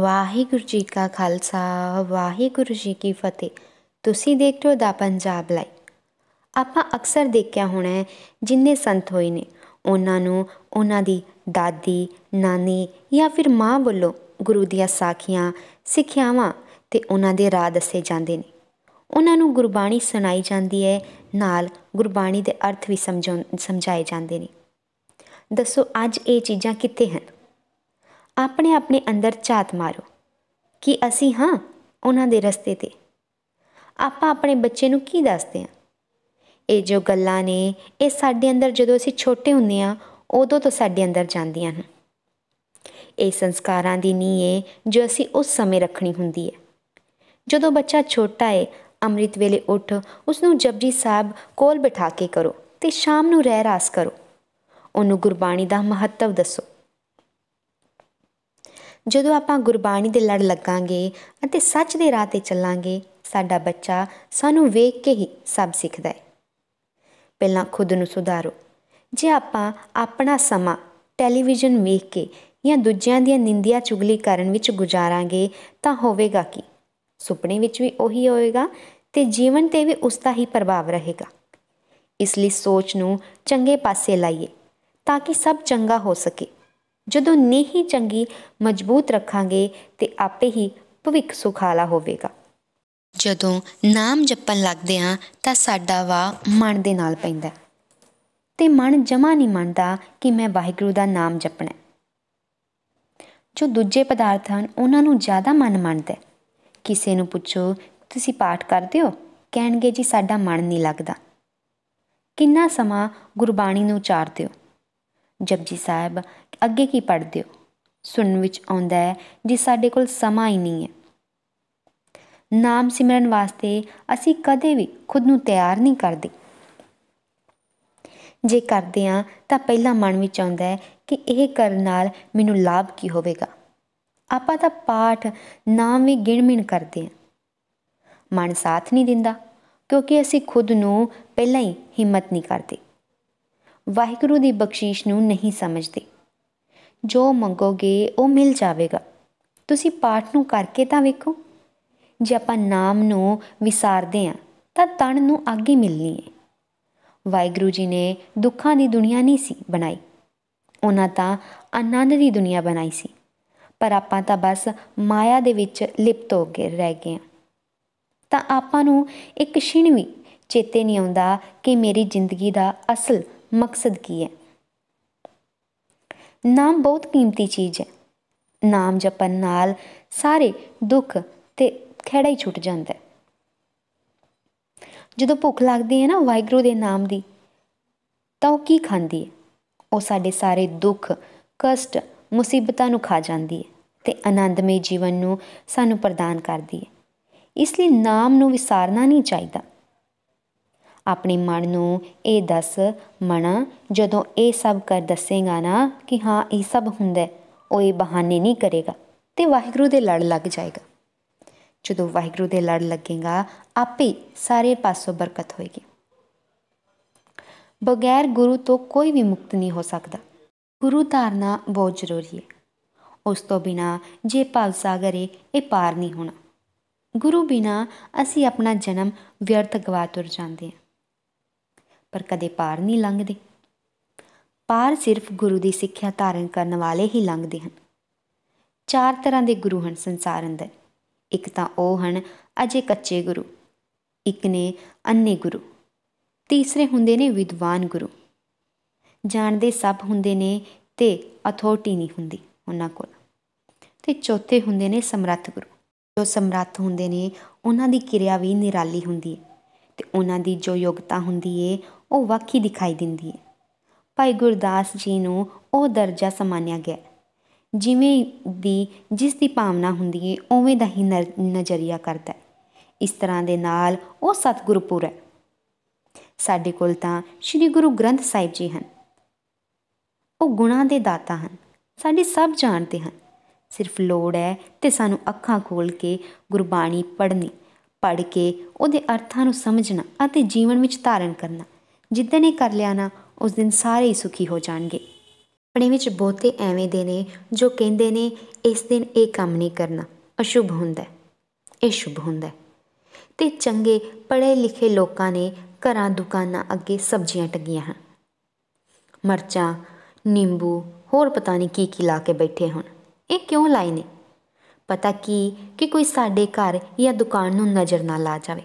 ਵਾਹਿਗੁਰੂ ਜੀ ਕਾ ਖਾਲਸਾ ਵਾਹਿਗੁਰੂ ਜੀ ਕੀ ਫਤਿਹ ਤੁਸੀਂ ਦੇਖ ਰਹੇ ਹੋ ਦਾ ਪੰਜਾਬ ਲਾਈ ਆਪਾਂ ਅਕਸਰ ਦੇਖਿਆ ਹੋਣਾ ਹੈ ਜਿੰਨੇ ਸੰਤ ਹੋਏ ਨੇ ਉਹਨਾਂ ਨੂੰ ਉਹਨਾਂ ਦੀ ਦਾਦੀ ਨਾਨੀ ਜਾਂ ਫਿਰ ਮਾਂ ਵੱਲੋਂ ਗੁਰੂ ਦੀਆਂ ਸਾਖੀਆਂ ਸਿੱਖਿਆਵਾਂ ਤੇ ਉਹਨਾਂ ਦੇ ਰਾਹ ਦੱਸੇ ਜਾਂਦੇ ਨੇ ਉਹਨਾਂ ਨੂੰ ਗੁਰਬਾਣੀ ਸੁਣਾਈ ਜਾਂਦੀ ਹੈ ਨਾਲ ਗੁਰਬਾਣੀ ਦੇ ਅਰਥ ਵੀ ਸਮਝਾਏ ਜਾਂਦੇ ਨੇ ਦੱਸੋ ਅੱਜ ਇਹ ਚੀਜ਼ਾਂ ਕਿੱਥੇ ਹਨ ਆਪਣੇ ਆਪਣੇ ਅੰਦਰ ਝਾਤ ਮਾਰੋ ਕਿ ਅਸੀਂ ਹਾਂ ਉਹਨਾਂ ਦੇ ਰਸਤੇ ਤੇ ਆਪਾਂ ਆਪਣੇ ਬੱਚੇ ਨੂੰ ਕੀ ਦੱਸਦੇ ਹਾਂ ਇਹ ਜੋ ਗੱਲਾਂ ਨੇ ਇਹ ਸਾਡੇ ਅੰਦਰ ਜਦੋਂ ਅਸੀਂ ਛੋਟੇ ਹੁੰਦੇ ਆ ਉਦੋਂ ਤੋਂ ਸਾਡੇ ਅੰਦਰ ਜਾਂਦੀਆਂ ਹਨ ਇਹ ਸੰਸਕਾਰਾਂ ਦੀ ਨਹੀਂ ਏ ਜੋ ਅਸੀਂ ਉਸ ਸਮੇਂ ਰੱਖਣੀ ਹੁੰਦੀ ਹੈ ਜਦੋਂ ਬੱਚਾ ਛੋਟਾ ਹੈ ਅੰਮ੍ਰਿਤ ਵੇਲੇ ਉੱਠ ਉਸ ਨੂੰ ਜਪਜੀ ਸਾਹਿਬ ਕੋਲ ਬਿਠਾ ਕੇ ਕਰੋ ਤੇ ਸ਼ਾਮ ਨੂੰ ਰਹਿ ਰਾਸ ਕਰੋ ਉਹਨੂੰ ਗੁਰਬਾਣੀ ਦਾ ਮਹੱਤਵ ਦੱਸੋ ਜਦੋਂ ਆਪਾਂ ਗੁਰਬਾਣੀ ਦੇ ਲੜ ਲੱਗਾਂਗੇ ਅਤੇ ਸੱਚ ਦੇ ਰਾਹ ਤੇ ਚੱਲਾਂਗੇ ਸਾਡਾ ਬੱਚਾ ਸਾਨੂੰ ਵੇਖ ਕੇ ਹੀ ਸਭ ਸਿੱਖਦਾ ਹੈ ਪਹਿਲਾਂ ਖੁਦ ਨੂੰ ਸੁਧਾਰੋ ਜੇ ਆਪਾਂ ਆਪਣਾ ਸਮਾਂ ਟੈਲੀਵਿਜ਼ਨ ਵੇਖ ਕੇ ਜਾਂ ਦੂਜਿਆਂ ਦੀਆਂ ਨਿੰਦਿਆ ਚੁਗਲੀ ਕਰਨ ਵਿੱਚ ਗੁਜ਼ਾਰਾਂਗੇ ਤਾਂ ਹੋਵੇਗਾ ਕੀ ਸੁਪਨੇ ਵਿੱਚ ਵੀ ਉਹੀ ਹੋਏਗਾ ਤੇ ਜੀਵਨ ਤੇ ਵੀ ਉਸ ਦਾ ਹੀ ਪ੍ਰਭਾਵ ਰਹੇਗਾ ਇਸ ਲਈ ਸੋਚ ਨੂੰ ਚੰਗੇ ਪਾਸੇ ਲਾਈਏ ਤਾਂ ਕਿ ਸਭ ਚੰਗਾ ਹੋ ਸਕੇ ਜਦੋਂ ਨੀਂਹ ਚੰਗੀ ਮਜ਼ਬੂਤ ਰੱਖਾਂਗੇ ਤੇ ਆਪੇ ਹੀ ਭਵਿੱਖ ਸੁਖਾਲਾ ਹੋਵੇਗਾ ਜਦੋਂ ਨਾਮ ਜਪਣ ਲੱਗਦੇ ਆ ਤਾਂ ਸਾਡਾ ਵਾ ਮਨ ਦੇ ਨਾਲ ਪੈਂਦਾ ਤੇ ਮਨ ਜਮਾ ਨਹੀਂ ਮੰਨਦਾ ਕਿ ਮੈਂ ਵਾਹਿਗੁਰੂ ਦਾ ਨਾਮ ਜਪਣਾ ਜੋ ਦੂਜੇ ਪਦਾਰਥ ਹਨ ਉਹਨਾਂ ਨੂੰ ਜ਼ਿਆਦਾ ਮਨ ਮੰਨਦਾ ਕਿਸੇ ਨੂੰ ਪੁੱਛੋ ਤੁਸੀਂ ਪਾਠ ਕਰਦੇ ਹੋ ਕਹਿਣਗੇ ਜੀ ਸਾਡਾ ਮਨ ਨਹੀਂ ਲੱਗਦਾ ਕਿੰਨਾ ਸਮਾਂ ਗੁਰਬਾਣੀ ਨੂੰ ਉਚਾਰਦੇ ਹੋ ਜਪਜੀ ਸਾਹਿਬ ਅੱਗੇ ਕੀ ਪੜਦੇ ਹੋ ਸੁਣਨ ਵਿੱਚ ਆਉਂਦਾ ਹੈ ਜੀ ਸਾਡੇ ਕੋਲ ਸਮਾਂ ਹੀ ਨਹੀਂ ਹੈ ਨਾਮ ਸਿਮਰਨ ਵਾਸਤੇ ਅਸੀਂ ਕਦੇ ਵੀ ਖੁਦ ਨੂੰ ਤਿਆਰ ਨਹੀਂ ਕਰਦੇ ਜੇ ਕਰਦੇ ਆ ਤਾਂ ਪਹਿਲਾਂ ਮਨ ਵਿੱਚ ਆਉਂਦਾ ਹੈ ਕਿ ਇਹ ਕਰਨ ਨਾਲ ਮੈਨੂੰ ਲਾਭ ਕੀ ਹੋਵੇਗਾ ਆਪਾਂ ਤਾਂ ਪਾਠ ਨਾਮ ਵੀ ਗਿਣਮਿਣ ਕਰਦੇ ਆ ਮਨ ਸਾਥ ਨਹੀਂ ਦਿੰਦਾ ਕਿਉਂਕਿ ਅਸੀਂ ਖੁਦ ਨੂੰ ਪਹਿਲਾਂ ਹੀ ਹਿੰਮਤ ਨਹੀਂ ਕਰਦੇ ਵਾਹਿਗੁਰੂ ਦੀ ਬਖਸ਼ੀਸ਼ ਨੂੰ ਨਹੀਂ ਸਮਝਦੇ ਜੋ ਮੰਗੋਗੇ ਉਹ ਮਿਲ ਜਾਵੇਗਾ ਤੁਸੀਂ ਪਾਠ ਨੂੰ ਕਰਕੇ ਤਾਂ ਵੇਖੋ ਜੇ ਆਪਾਂ ਨਾਮ ਨੂੰ ਵਿਸਾਰਦੇ ਆ ਤਾਂ ਤਣ ਨੂੰ ਅੱਗੇ ਮਿਲਣੀ ਹੈ ਵਾਹਿਗੁਰੂ ਜੀ ਨੇ ਦੁੱਖਾਂ ਦੀ ਦੁਨੀਆ ਨਹੀਂ ਸੀ ਬਣਾਈ ਉਹਨਾਂ ਤਾਂ ਆਨੰਦ ਦੀ ਦੁਨੀਆ ਬਣਾਈ ਸੀ ਪਰ ਆਪਾਂ ਤਾਂ ਬਸ ਮਾਇਆ ਦੇ ਵਿੱਚ ਲਿਪਤ ਹੋ ਕੇ ਰਹਿ ਗਏ ਤਾਂ ਆਪਾਂ ਨੂੰ ਇੱਕ ਛਿਣ ਵੀ ਚੇਤੇ ਨਹੀਂ ਆਉਂਦਾ ਕਿ ਮੇਰੀ ਜ਼ਿੰਦਗੀ ਦਾ ਅਸਲ ਮਕਸਦ ਕੀ ਹੈ ਨਾਮ ਬਹੁਤ ਕੀਮਤੀ ਚੀਜ਼ ਹੈ ਨਾਮ ਜਪਣ ਨਾਲ ਸਾਰੇ ਦੁੱਖ ਤੇ ਖੜਾ ਹੀ ਛੁੱਟ ਜਾਂਦਾ ਹੈ ਜਦੋਂ ਭੁੱਖ ਲੱਗਦੀ ਹੈ ਨਾ ਵਾਹਿਗੁਰੂ ਦੇ ਨਾਮ ਦੀ ਤਾਂ ਉਹ ਕੀ ਖਾਂਦੀ ਹੈ ਉਹ ਸਾਡੇ ਸਾਰੇ ਦੁੱਖ ਕਸ਼ਟ ਮੁਸੀਬਤਾਂ ਨੂੰ ਖਾ ਜਾਂਦੀ ਹੈ ਤੇ ਆਨੰਦਮਈ ਜੀਵਨ ਨੂੰ ਸਾਨੂੰ ਪ੍ਰਦਾਨ ਕਰਦੀ ਹੈ ਇਸ ਲਈ ਨਾਮ ਨੂੰ ਵਿਸਾਰਨਾ ਨਹੀਂ ਚਾਹੀਦਾ ਆਪਣੇ ਮਨ ਨੂੰ ਇਹ ਦੱਸ ਮਨਾ ਜਦੋਂ ਇਹ ਸਭ ਕਰ ਦੱਸੇਗਾ ਨਾ ਕਿ ਹਾਂ ਇਹ ਸਭ ਹੁੰਦਾ ਉਹ ਇਹ ਬਹਾਨੇ ਨਹੀਂ ਕਰੇਗਾ ਤੇ ਵਾਹਿਗੁਰੂ ਦੇ ਲੜ ਲੱਗ ਜਾਏਗਾ ਜਦੋਂ ਵਾਹਿਗੁਰੂ ਦੇ ਲੜ ਲੱਗੇਗਾ ਆਪੇ ਸਾਰੇ ਪਾਸੋਂ ਬਰਕਤ ਹੋਏਗੀ ਬਗੈਰ ਗੁਰੂ ਤੋਂ ਕੋਈ ਵੀ ਮੁਕਤ ਨਹੀਂ ਹੋ ਸਕਦਾ ਗੁਰੂ ਧਾਰਨਾ ਬਹੁਤ ਜ਼ਰੂਰੀ ਹੈ ਉਸ ਤੋਂ ਬਿਨਾ ਜੇ ਪਾਲ ਸਾਗਰੇ ਇਹ ਪਾਰ ਨਹੀਂ ਹੋਣਾ ਗੁਰੂ ਬਿਨਾ ਅਸੀਂ ਆਪਣਾ ਜਨਮ ਵਿਅਰਥ ਗਵਾ ਤੁਰ ਜਾਂਦੇ ਹਾਂ ਪਰ ਕਦੇ ਪਾਰ ਨਹੀਂ ਲੰਘਦੇ ਪਾਰ ਸਿਰਫ ਗੁਰੂ ਦੀ ਸਿੱਖਿਆ ਧਾਰਨ ਕਰਨ ਵਾਲੇ ਹੀ ਲੰਘਦੇ ਹਨ ਚਾਰ ਤਰ੍ਹਾਂ ਦੇ ਗੁਰੂ ਹਨ ਸੰਸਾਰ ਅੰਦਰ ਇੱਕ ਤਾਂ ਉਹ ਹਨ ਅਜੇ ਕੱਚੇ ਗੁਰੂ ਇੱਕ ਨੇ ਅੰਨੇ ਗੁਰੂ ਤੀਸਰੇ ਹੁੰਦੇ ਨੇ ਵਿਦਵਾਨ ਗੁਰੂ ਜਾਣਦੇ ਸਭ ਹੁੰਦੇ ਨੇ ਤੇ ਅਥਾਰਟੀ ਨਹੀਂ ਹੁੰਦੀ ਉਹਨਾਂ ਕੋਲ ਤੇ ਚੌਥੇ ਹੁੰਦੇ ਨੇ ਸਮਰੱਥ ਗੁਰੂ ਜੋ ਸਮਰੱਥ ਹੁੰਦੇ ਨੇ ਉਹਨਾਂ ਦੀ ਕਿਰਿਆ ਵੀ ਨਿਰਾਲੀ ਹੁੰਦੀ ਹੈ ਤੇ ਉਹਨਾਂ ਦੀ ਜੋ ਯੋਗਤਾ ਹੁੰਦੀ ਏ ਉਹ ਵੱਖ ਹੀ ਦਿਖਾਈ ਦਿੰਦੀ ਹੈ ਭਾਈ ਗੁਰਦਾਸ ਜੀ ਨੂੰ ਉਹ ਦਰਜਾ ਸਮਾਨਿਆ ਗਿਆ ਜਿਵੇਂ ਦੀ ਜਿਸ ਦੀ ਭਾਵਨਾ ਹੁੰਦੀ ਹੈ ਉਵੇਂ ਦਾ ਹੀ ਨਜ਼ਰੀਆ ਕਰਦਾ ਹੈ ਇਸ ਤਰ੍ਹਾਂ ਦੇ ਨਾਲ ਉਹ ਪੁਰ ਹੈ ਸਾਡੇ ਕੋਲ ਤਾਂ ਸ੍ਰੀ ਗੁਰੂ ਗ੍ਰੰਥ ਸਾਹਿਬ ਜੀ ਹਨ ਉਹ ਗੁਣਾਂ ਦੇ ਦਾਤਾ ਹਨ ਸਾਡੇ ਸਭ ਜਾਣਦੇ ਹਨ ਸਿਰਫ ਲੋੜ ਹੈ ਤੇ ਸਾਨੂੰ ਅੱਖਾਂ ਖੋਲ ਕੇ ਗੁਰਬਾਣੀ ਪੜ੍ਹਨੀ ਪੜ੍ਹ ਕੇ ਉਹਦੇ ਅਰਥਾਂ ਨੂੰ ਸਮਝਣਾ ਅਤੇ ਜੀਵਨ ਵਿੱਚ ਧਾਰਨ ਕਰਨਾ ਜਿੱਦਣ ਇਹ ਕਰ ਲਿਆ ਨਾ ਉਸ ਦਿਨ ਸਾਰੇ ਹੀ ਸੁਖੀ ਹੋ ਜਾਣਗੇ ਆਪਣੇ ਵਿੱਚ ਬਹੁਤੇ ਐਵੇਂ ਦੇ ਨੇ ਜੋ ਕਹਿੰਦੇ ਨੇ ਇਸ ਦਿਨ ਇਹ ਕੰਮ ਨਹੀਂ ਕਰਨਾ ਅਸ਼ੁਭ ਹੁੰਦਾ ਇਹ ਸ਼ੁਭ ਹੁੰਦਾ ਤੇ ਚੰਗੇ ਪੜ੍ਹੇ ਲਿਖੇ ਲੋਕਾਂ ਨੇ ਘਰਾਂ ਦੁਕਾਨਾਂ ਅੱਗੇ ਸਬਜ਼ੀਆਂ ਟੰਗੀਆਂ ਹਨ ਮਰਚਾਂ ਨਿੰਬੂ ਹੋਰ ਪਤਾ ਨਹੀਂ ਕੀ ਕੀ ਲਾ ਕੇ ਬੈਠੇ ਹੁਣ ਇਹ ਕਿਉਂ ਲਾਏ ਨੇ ਪਤਾ ਕੀ ਕਿ ਕੋਈ ਸਾਡੇ ਘਰ ਜਾਂ ਦੁਕਾਨ ਨੂੰ ਨਜ਼ਰ ਨਾ ਲਾ ਜਾਵੇ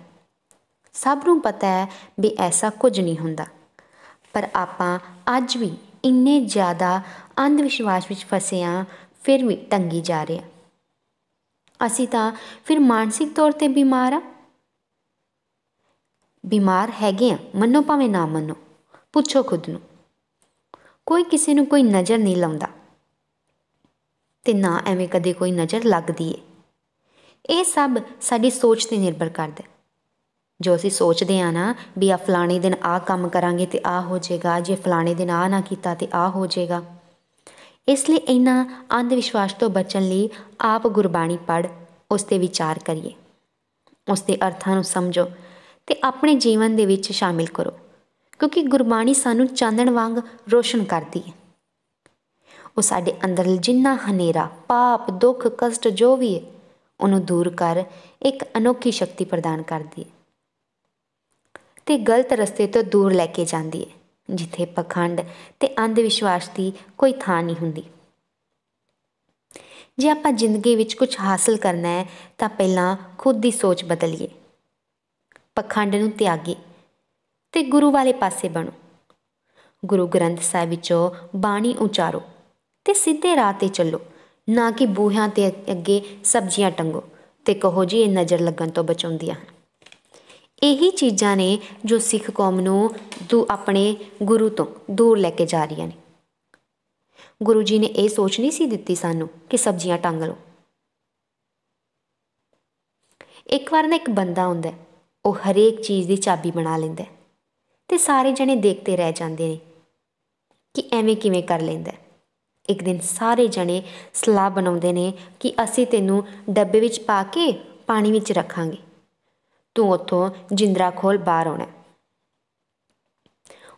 ਸਭ ਨੂੰ ਪਤਾ ਹੈ ਵੀ ਐਸਾ ਕੁਝ ਨਹੀਂ ਹੁੰਦਾ ਪਰ ਆਪਾਂ ਅੱਜ ਵੀ ਇੰਨੇ ਜ਼ਿਆਦਾ ਅੰਧ ਵਿਸ਼ਵਾਸ ਵਿੱਚ ਫਸੇ ਆ ਫਿਰ ਵੀ ਤੰਗੀ ਜਾ ਰਹੇ ਆ ਅਸੀਂ ਤਾਂ ਫਿਰ ਮਾਨਸਿਕ ਤੌਰ ਤੇ ਬਿਮਾਰ ਆ ਬਿਮਾਰ ਹੈਗੇ ਆ ਮੰਨੋ ਭਾਵੇਂ ਨਾ ਮੰਨੋ ਪੁੱਛੋ ਖੁਦ ਨੂੰ ਕੋਈ ਕਿਸੇ ਨੂੰ ਕੋਈ ਨਜ਼ਰ ਨਹੀਂ ਲਾਉਂਦਾ ਤੇ ਨਾ ਐਵੇਂ ਕਦੇ ਕੋਈ ਨਜ਼ਰ ਲੱਗਦੀ ਏ ਇਹ ਸਭ ਸਾਡੀ ਸੋਚ ਤੇ ਨਿਰਭਰ ਕਰਦਾ ਜੋ ਅਸੀਂ ਸੋਚਦੇ ਆ ਨਾ ਵੀ ਆ ਫਲਾਣੇ ਦਿਨ ਆ ਕੰਮ ਕਰਾਂਗੇ ਤੇ ਆ ਹੋ ਜਾਏਗਾ ਜੇ ਫਲਾਣੇ ਦਿਨ ਆ ਨਾ ਕੀਤਾ ਤੇ ਆ ਹੋ ਜਾਏਗਾ ਇਸ ਲਈ ਇਹਨਾਂ ਅੰਧ ਵਿਸ਼ਵਾਸ ਤੋਂ ਬਚਣ ਲਈ ਆਪ ਗੁਰਬਾਣੀ ਪੜ ਉਸ 'ਤੇ ਵਿਚਾਰ ਕਰੀਏ ਉਸ ਦੇ ਅਰਥਾਂ ਨੂੰ ਸਮਝੋ ਤੇ ਆਪਣੇ ਜੀਵਨ ਦੇ ਵਿੱਚ ਸ਼ਾਮਿਲ ਕਰੋ ਕਿਉਂਕਿ ਗੁਰਬਾਣੀ ਸਾਨੂੰ ਚਾਨਣ ਵਾਂਗ ਰੋਸ਼ਨ ਕਰਦੀ ਹੈ ਉਹ ਸਾਡੇ ਅੰਦਰ ਜਿੰਨਾ ਹਨੇਰਾ ਪਾਪ ਦੁੱਖ ਕਸ਼ਟ ਜੋ ਵੀ ਹੈ ਉਹਨੂੰ ਦੂਰ ਕਰ ਇੱਕ ਅਨੋਖੀ ਸ਼ਕਤੀ ਪ੍ਰਦਾਨ ਕਰਦੀ ਹੈ ਤੇ ਗਲਤ ਰਸਤੇ ਤੋਂ ਦੂਰ ਲੈ ਕੇ ਜਾਂਦੀ ਹੈ ਜਿੱਥੇ ਪਖੰਡ ਤੇ ਅੰਧ ਵਿਸ਼ਵਾਸ ਦੀ ਕੋਈ ਥਾਂ ਨਹੀਂ ਹੁੰਦੀ ਜੇ ਆਪਾਂ ਜ਼ਿੰਦਗੀ ਵਿੱਚ ਕੁਝ ਹਾਸਲ ਕਰਨਾ ਹੈ ਤਾਂ ਪਹਿਲਾਂ ਖੁਦ ਦੀ ਸੋਚ ਬਦਲੀਏ ਪਖੰਡ ਨੂੰ ਤਿਆਗੇ ਤੇ ਗੁਰੂ ਵਾਲੇ ਪਾਸੇ ਬਣੋ ਗੁਰੂ ਗ੍ਰੰਥ ਸਾਹਿਬ ਵਿੱਚੋਂ ਬਾਣੀ ਉਚਾਰੋ ਤੇ ਸਿੱਧੇ ਰਾਹ ਤੇ ਚੱਲੋ ਨਾ ਕਿ ਬੂਹਿਆਂ ਤੇ ਅੱਗੇ ਸਬਜ਼ੀਆਂ ਟੰਗੋ ਤੇ ਕਹੋ ਜੀ ਇਹ ਨਜ਼ਰ ਲੱਗਣ ਤੋਂ ਬਚਾਉਂਦੀਆਂ ਹਨ ਇਹੀ ਚੀਜ਼ਾਂ ਨੇ ਜੋ ਸਿੱਖ ਕੌਮ ਨੂੰ ਦੂ ਆਪਣੇ ਗੁਰੂ ਤੋਂ ਦੂਰ ਲੈ ਕੇ ਜਾ ਰਹੀਆਂ ਨੇ ਗੁਰੂ ਜੀ ਨੇ ਇਹ ਸੋਚ ਨਹੀਂ ਸੀ ਦਿੱਤੀ ਸਾਨੂੰ ਕਿ ਸਬਜ਼ੀਆਂ ਟੰਗ ਲਓ ਇੱਕ ਵਾਰ ਨਾ ਇੱਕ ਬੰਦਾ ਹੁੰਦਾ ਉਹ ਹਰੇਕ ਚੀਜ਼ ਦੀ ਚਾਬੀ ਬਣਾ ਲੈਂਦਾ ਤੇ ਸਾਰੇ ਜਣੇ ਦੇਖਦੇ ਰਹਿ ਜਾਂਦੇ ਨੇ ਕਿ ਐਵੇਂ ਕਿਵੇਂ ਕਰ ਲੈਂਦਾ ਇੱਕ ਦਿਨ ਸਾਰੇ ਜਣੇ ਸਲਾਹ ਬਣਾਉਂਦੇ ਨੇ ਕਿ ਅਸੀਂ ਤੈਨੂੰ ਡੱਬੇ ਵਿੱਚ ਪਾ ਕੇ ਪਾਣੀ ਵਿੱਚ ਰੱਖਾਂਗੇ ਤੂੰ ਉੱਥੋਂ ਜਿੰਦਰਾ ਖੋਲ ਬਾਹਰ ਆਉਣਾ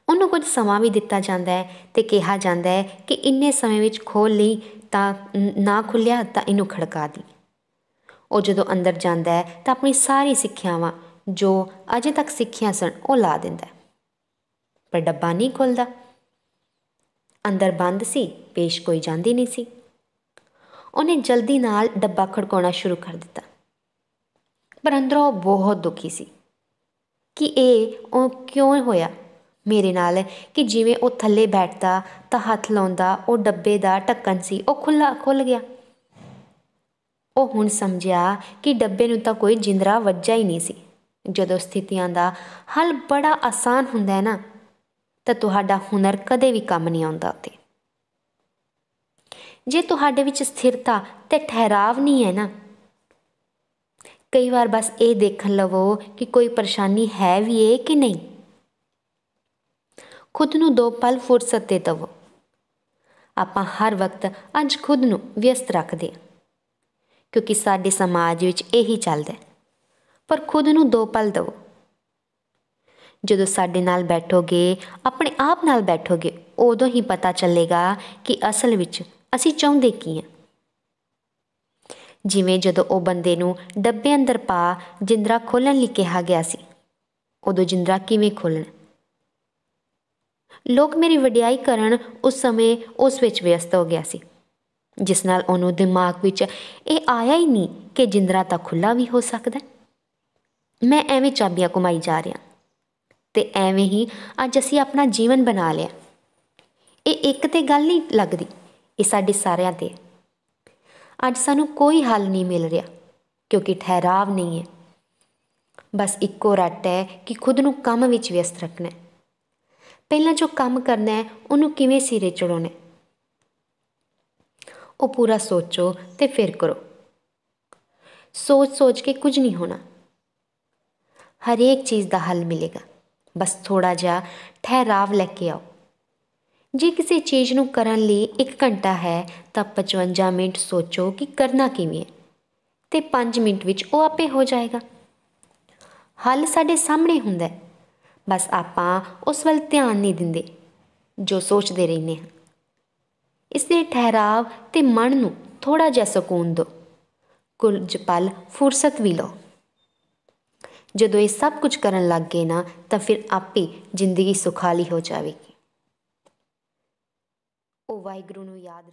ਉਹਨੂੰ ਕੁਝ ਸਮਾਂ ਵੀ ਦਿੱਤਾ ਜਾਂਦਾ ਹੈ ਤੇ ਕਿਹਾ ਜਾਂਦਾ ਹੈ ਕਿ ਇੰਨੇ ਸਮੇਂ ਵਿੱਚ ਖੋਲ ਲਈ ਤਾਂ ਨਾ ਖੁੱਲਿਆ ਤਾਂ ਇਹਨੂੰ ਖੜਕਾ ਦੀ ਉਹ ਜਦੋਂ ਅੰਦਰ ਜਾਂਦਾ ਹੈ ਤਾਂ ਆਪਣੀ ਸਾਰੀ ਸਿੱਖਿਆਵਾਂ ਜੋ ਅਜੇ ਤੱਕ ਸਿੱਖਿਆ ਸਨ ਉਹ ਲਾ ਦਿੰਦਾ ਪਰ ਡੱਬਾ ਨਹੀਂ ਖੁੱਲਦਾ ਅੰਦਰ ਬੰਦ ਸੀ ਪੇਸ਼ ਕੋਈ ਜਾਂਦੀ ਨਹੀਂ ਸੀ ਉਹਨੇ ਜਲਦੀ ਨਾਲ ਡੱਬਾ ਖੜਕਾਉਣਾ ਸ਼ੁਰੂ ਕਰ ਦਿੱਤਾ ਪਰ ਅੰਦਰੋਂ ਉਹ ਬਹੁਤ ਦੁਖੀ ਸੀ ਕਿ ਇਹ ਉਹ ਕਿਉਂ ਹੋਇਆ ਮੇਰੇ ਨਾਲ ਕਿ ਜਿਵੇਂ ਉਹ ਥੱਲੇ ਬੈਠਦਾ ਤਾਂ ਹੱਥ ਲਾਉਂਦਾ ਉਹ ਡੱਬੇ ਦਾ ਢੱਕਣ ਸੀ ਉਹ ਖੁੱਲਾ ਖੁੱਲ ਗਿਆ ਉਹ ਹੁਣ ਸਮਝਿਆ ਕਿ ਡੱਬੇ ਨੂੰ ਤਾਂ ਕੋਈ ਜਿੰਦਰਾ ਵੱਜਾ ਹੀ ਨਹੀਂ ਸੀ ਜਦੋਂ ਸਥਿਤੀਆਂ ਦਾ ਹੱਲ ਬੜਾ ਆਸਾਨ ਹੁੰਦਾ ਹੈ ਨਾ ਤਾਂ ਤੁਹਾਡਾ ਹੁਨਰ ਕਦੇ ਵੀ ਕੰਮ ਨਹੀਂ ਆਉਂਦਾ ਉੱਤੇ ਜੇ ਤੁਹਾਡੇ ਵਿੱਚ ਸਥਿਰਤਾ ਤੇ ਠਹਿਰਾਵ ਨਹੀਂ ਹੈ ਨਾ ਕਈ ਵਾਰ ਬਸ ਇਹ ਦੇਖਣ ਲਵੋ ਕਿ ਕੋਈ ਪਰੇਸ਼ਾਨੀ ਹੈ ਵੀ ਏ ਕਿ ਨਹੀਂ ਖੁਦ ਨੂੰ ਦੋ ਪਲ ਫੁਰਸਤ ਦੇ ਦਿਵੋ ਆਪਾਂ ਹਰ ਵਕਤ ਅੱਜ ਖੁਦ ਨੂੰ ਵਿਅਸਤ ਰੱਖਦੇ ਹਾਂ ਕਿਉਂਕਿ ਸਾਡੇ ਸਮਾਜ ਵਿੱਚ ਇਹੀ ਚੱਲਦਾ ਹੈ ਪਰ ਖੁਦ ਨੂੰ ਦੋ ਪਲ ਦਿਵੋ ਜਦੋਂ ਸਾਡੇ ਨਾਲ ਬੈਠੋਗੇ ਆਪਣੇ ਆਪ ਨਾਲ ਬੈਠੋਗੇ ਉਦੋਂ ਹੀ ਪਤਾ ਚੱਲੇਗਾ ਕਿ ਅਸਲ ਵਿੱਚ ਅਸੀਂ ਚਾਹੁੰਦੇ ਕੀ ਹਾਂ ਜਿਵੇਂ ਜਦੋਂ ਉਹ ਬੰਦੇ ਨੂੰ ਡੱਬੇ ਅੰਦਰ ਪਾ ਜਿੰਦਰਾ ਖੋਲਣ ਲਈ ਕਿਹਾ ਗਿਆ ਸੀ ਉਦੋਂ ਜਿੰਦਰਾ ਕਿਵੇਂ ਖੋਲਣ ਲੋਕ ਮੇਰੀ ਵਡਿਆਈ ਕਰਨ ਉਸ ਸਮੇਂ ਉਸ ਵਿੱਚ ਵਿਅਸਤ ਹੋ ਗਿਆ ਸੀ ਜਿਸ ਨਾਲ ਉਹਨੂੰ ਦਿਮਾਗ ਵਿੱਚ ਇਹ ਆਇਆ ਹੀ ਨਹੀਂ ਕਿ ਜਿੰਦਰਾ ਤਾਂ ਖੁੱਲਾ ਵੀ ਹੋ ਸਕਦਾ ਮੈਂ ਐਵੇਂ ਚਾਬੀਆਂ ਘੁਮਾਈ ਜਾ ਰਿਹਾ ਤੇ ਐਵੇਂ ਹੀ ਅੱਜ ਅਸੀਂ ਆਪਣਾ ਜੀਵਨ ਬਣਾ ਲਿਆ ਇਹ ਇੱਕ ਤੇ ਗੱਲ ਨਹੀਂ ਲੱਗਦੀ ਇਹ ਸਾਡੇ ਸਾਰਿਆਂ ਤੇ ਅੱਜ ਸਾਨੂੰ ਕੋਈ ਹੱਲ ਨਹੀਂ ਮਿਲ ਰਿਹਾ ਕਿਉਂਕਿ ਠਹਿਰਾਵ ਨਹੀਂ ਹੈ ਬਸ ਇੱਕੋ ਰੱਟ ਹੈ ਕਿ ਖੁਦ ਨੂੰ ਕੰਮ ਵਿੱਚ ਵਿਅਸਤ ਰੱਖਣਾ ਪਹਿਲਾਂ ਜੋ ਕੰਮ ਕਰਨਾ ਹੈ ਉਹਨੂੰ ਕਿਵੇਂ ਸਿਰੇ ਚੜਾਉਣਾ ਉਹ ਪੂਰਾ ਸੋਚੋ ਤੇ ਫਿਰ ਕਰੋ ਸੋਚ-ਸੋਚ ਕੇ ਕੁਝ ਨਹੀਂ ਹੋਣਾ ਹਰ ਇੱਕ ਚੀਜ਼ ਦਾ ਹੱਲ ਮਿਲੇਗਾ ਬਸ ਥੋੜਾ ਜਿਹਾ ਠਹਿਰਾਵ ਲੈ ਕੇ ਆਓ ਜੇ ਕਿਸੇ ਚੀਜ਼ ਨੂੰ ਕਰਨ ਲਈ 1 ਘੰਟਾ ਹੈ ਤਾਂ 55 ਮਿੰਟ ਸੋਚੋ ਕਿ ਕਰਨਾ ਕਿਵੇਂ ਹੈ ਤੇ 5 ਮਿੰਟ ਵਿੱਚ ਉਹ ਆਪੇ ਹੋ ਜਾਏਗਾ ਹੱਲ ਸਾਡੇ ਸਾਹਮਣੇ ਹੁੰਦਾ ਹੈ ਬਸ ਆਪਾਂ ਉਸ ਵੱਲ ਧਿਆਨ ਨਹੀਂ ਦਿੰਦੇ ਜੋ ਸੋਚਦੇ ਰਹਿੰਦੇ ਹਾਂ ਇਸ ਦੇ ਠਹਿਰਾਵ ਤੇ ਮਨ ਨੂੰ ਥੋੜਾ ਜਿਹਾ ਸਕੂਨ ਦਿਓ ਕੁਝ ਪਲ ਫੁਰਸਤ ਵੀ ਲਓ ਜਦੋਂ ਇਹ ਸਭ ਕੁਝ ਕਰਨ ਲੱਗ ਗਏ ਨਾ ਤਾਂ ਫਿਰ ਆਪੇ ਜ਼ਿੰਦਗੀ ਸੁਖਾਲੀ ਹੋ ਜਾਵੇਗੀ ou vai grunhar